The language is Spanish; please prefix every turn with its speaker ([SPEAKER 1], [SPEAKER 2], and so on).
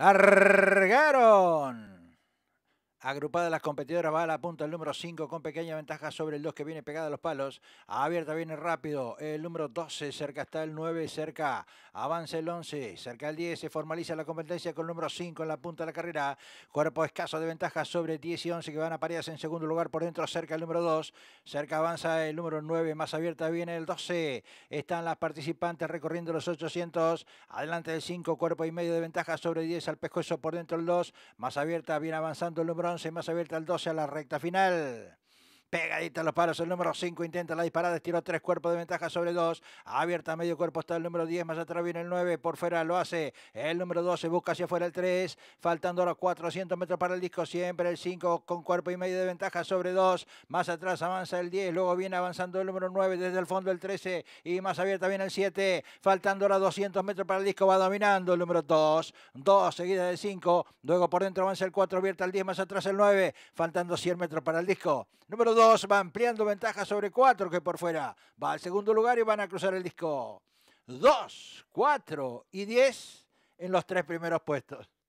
[SPEAKER 1] ¡Largaron! Agrupada las competidoras, va a la punta el número 5 con pequeña ventaja sobre el 2 que viene pegada a los palos. Abierta viene rápido el número 12, cerca está el 9, cerca avanza el 11, cerca el 10. Se formaliza la competencia con el número 5 en la punta de la carrera. Cuerpo escaso de ventaja sobre 10 y 11 que van a parejas en segundo lugar por dentro, cerca el número 2. Cerca avanza el número 9, más abierta viene el 12. Están las participantes recorriendo los 800. Adelante el 5, cuerpo y medio de ventaja sobre 10 al pescuezo por dentro el 2. Más abierta viene avanzando el número 11 más abierta al 12 a la recta final. Pegadita los palos, el número 5 intenta la disparada, estiró tres cuerpos de ventaja sobre dos. Abierta medio cuerpo está el número 10, más atrás viene el 9, por fuera lo hace. El número 12 busca hacia afuera el 3, faltando ahora 400 metros para el disco, siempre el 5 con cuerpo y medio de ventaja sobre dos. Más atrás avanza el 10, luego viene avanzando el número 9 desde el fondo el 13 y más abierta viene el 7, faltando ahora 200 metros para el disco, va dominando el número 2, 2 seguida del 5, luego por dentro avanza el 4, abierta el 10, más atrás el 9, faltando 100 metros para el disco. Número 2. Dos, va ampliando ventaja sobre cuatro que por fuera va al segundo lugar y van a cruzar el disco. 2, 4 y 10 en los tres primeros puestos.